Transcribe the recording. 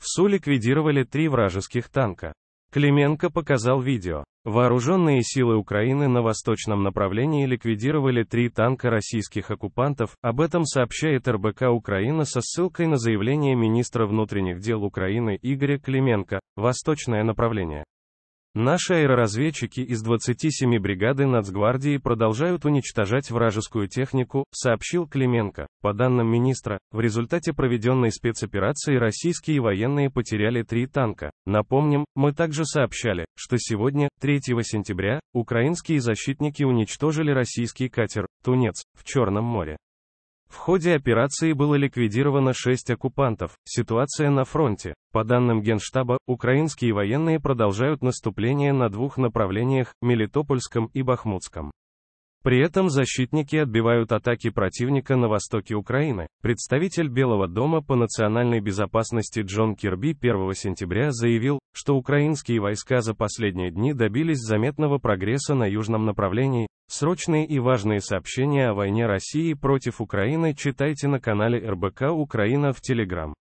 ВСУ ликвидировали три вражеских танка. Клименко показал видео. Вооруженные силы Украины на восточном направлении ликвидировали три танка российских оккупантов, об этом сообщает РБК Украина со ссылкой на заявление министра внутренних дел Украины Игоря Клименко, «Восточное направление». Наши аэроразведчики из 27 бригады Нацгвардии продолжают уничтожать вражескую технику, сообщил Клименко. По данным министра, в результате проведенной спецоперации российские военные потеряли три танка. Напомним, мы также сообщали, что сегодня, 3 сентября, украинские защитники уничтожили российский катер «Тунец» в Черном море. В ходе операции было ликвидировано 6 оккупантов. Ситуация на фронте. По данным Генштаба, украинские военные продолжают наступление на двух направлениях – Мелитопольском и Бахмутском. При этом защитники отбивают атаки противника на востоке Украины. Представитель Белого дома по национальной безопасности Джон Кирби 1 сентября заявил, что украинские войска за последние дни добились заметного прогресса на южном направлении. Срочные и важные сообщения о войне России против Украины читайте на канале РБК Украина в Телеграм.